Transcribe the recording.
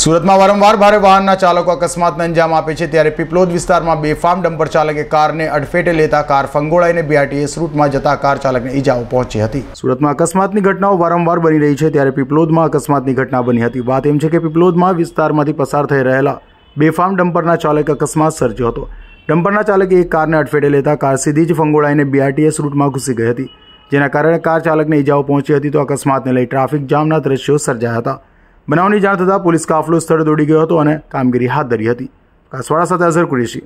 સુરતમાં વારંવાર ભારે વાહનના ચાલકો અકસ્માતને અંજામ આપે છે ત્યારે પીપલોદ વિસ્તારમાં બેફામ ડમ્પર ચાલકે કારને અડફેટે લેતા કાર ફંગોળાઈને બીઆરટીએસ રૂટમાં જતા કાર ચાલકને ઈજાઓ પહોંચી હતી સુરતમાં અકસ્માતની ઘટનાઓ વારંવાર બની રહી છે ત્યારે પીપલોદમાં અકસ્માતની ઘટના બની હતી વાત એમ છે કે પીપલોદમાં વિસ્તારમાંથી પસાર થઈ રહેલા બેફામ ડમ્પરના ચાલકે અકસ્માત સર્જ્યો હતો ડમ્પરના ચાલકે એક કારને અડફેટે લેતા કાર સીધી જ ફંગોળાઈને બીઆરટીએસ રૂટમાં ઘૂસી ગઈ હતી જેના કારણે કાર ચાલકને ઈજાઓ પહોંચી હતી તો અકસ્માતને લઈ ટ્રાફિક જામના દ્રશ્યો સર્જાયા હતા બનાવની જાણ થતાં પોલીસ કાફલો સ્થળે દોડી ગયો હતો અને કામગીરી હાથ ધરી હતી કાસવાડા સાથે અઝર કુરેશી